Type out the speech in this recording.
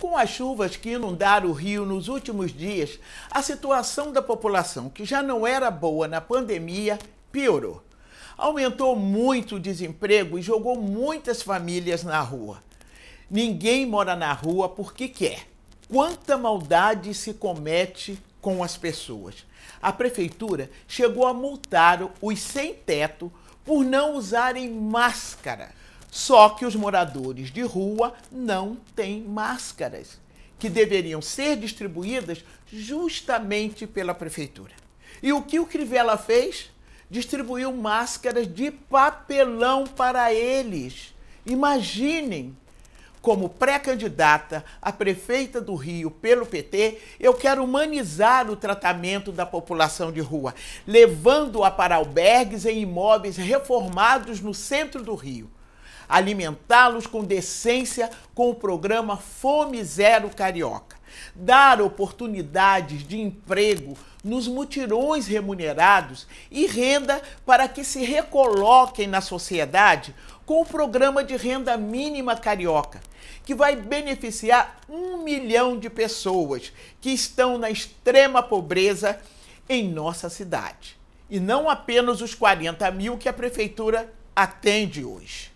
Com as chuvas que inundaram o Rio nos últimos dias, a situação da população, que já não era boa na pandemia, piorou. Aumentou muito o desemprego e jogou muitas famílias na rua. Ninguém mora na rua porque quer. Quanta maldade se comete com as pessoas. A prefeitura chegou a multar os sem-teto por não usarem máscara. Só que os moradores de rua não têm máscaras, que deveriam ser distribuídas justamente pela prefeitura. E o que o Crivella fez? Distribuiu máscaras de papelão para eles. Imaginem! Como pré-candidata a prefeita do Rio pelo PT, eu quero humanizar o tratamento da população de rua, levando-a para albergues em imóveis reformados no centro do Rio alimentá-los com decência com o programa Fome Zero Carioca, dar oportunidades de emprego nos mutirões remunerados e renda para que se recoloquem na sociedade com o programa de renda mínima carioca, que vai beneficiar um milhão de pessoas que estão na extrema pobreza em nossa cidade. E não apenas os 40 mil que a prefeitura atende hoje.